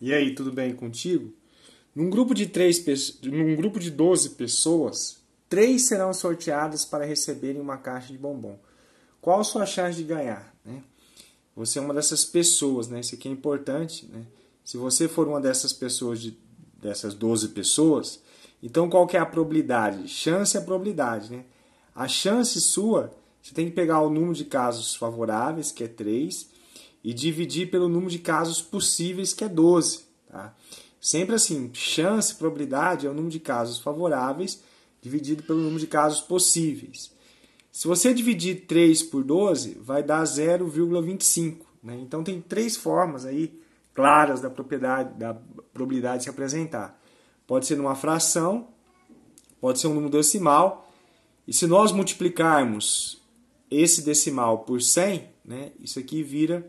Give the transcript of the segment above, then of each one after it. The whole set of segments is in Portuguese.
E aí, tudo bem contigo? Num grupo de, três, num grupo de 12 pessoas, três serão sorteadas para receberem uma caixa de bombom. Qual a sua chance de ganhar? Né? Você é uma dessas pessoas, né? Isso aqui é importante, né? Se você for uma dessas pessoas, de, dessas 12 pessoas, então qual que é a probabilidade? Chance é a probabilidade, né? A chance sua, você tem que pegar o número de casos favoráveis, que é 3, e dividir pelo número de casos possíveis, que é 12. Tá? Sempre assim, chance, probabilidade é o número de casos favoráveis dividido pelo número de casos possíveis. Se você dividir 3 por 12, vai dar 0,25. Né? Então tem três formas aí claras da propriedade da probabilidade se apresentar. Pode ser numa fração, pode ser um número decimal, e se nós multiplicarmos esse decimal por 100, né, isso aqui vira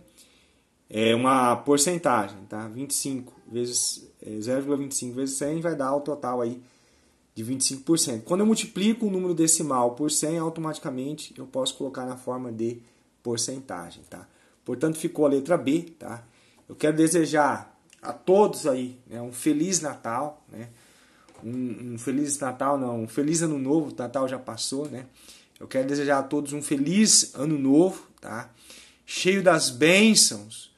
é uma porcentagem, tá? 25 vezes 0,25 é, vezes 100 vai dar o total aí de 25%. Quando eu multiplico o número decimal por 100, automaticamente eu posso colocar na forma de porcentagem, tá? Portanto, ficou a letra B, tá? Eu quero desejar a todos aí né, um feliz Natal, né? Um, um feliz Natal não, um feliz ano novo, o Natal já passou, né? Eu quero desejar a todos um feliz ano novo, tá? Cheio das bênçãos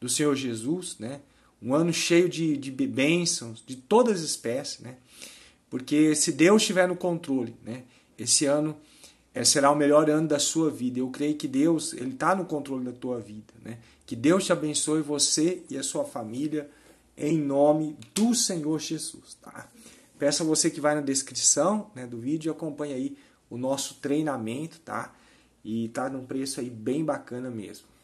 do Senhor Jesus, né? um ano cheio de, de bênçãos de todas as espécies, né? porque se Deus estiver no controle, né? esse ano é, será o melhor ano da sua vida. Eu creio que Deus ele está no controle da tua vida. Né? Que Deus te abençoe, você e a sua família, em nome do Senhor Jesus. Tá? Peço a você que vai na descrição né, do vídeo e acompanhe aí o nosso treinamento, tá? E tá num preço aí bem bacana mesmo.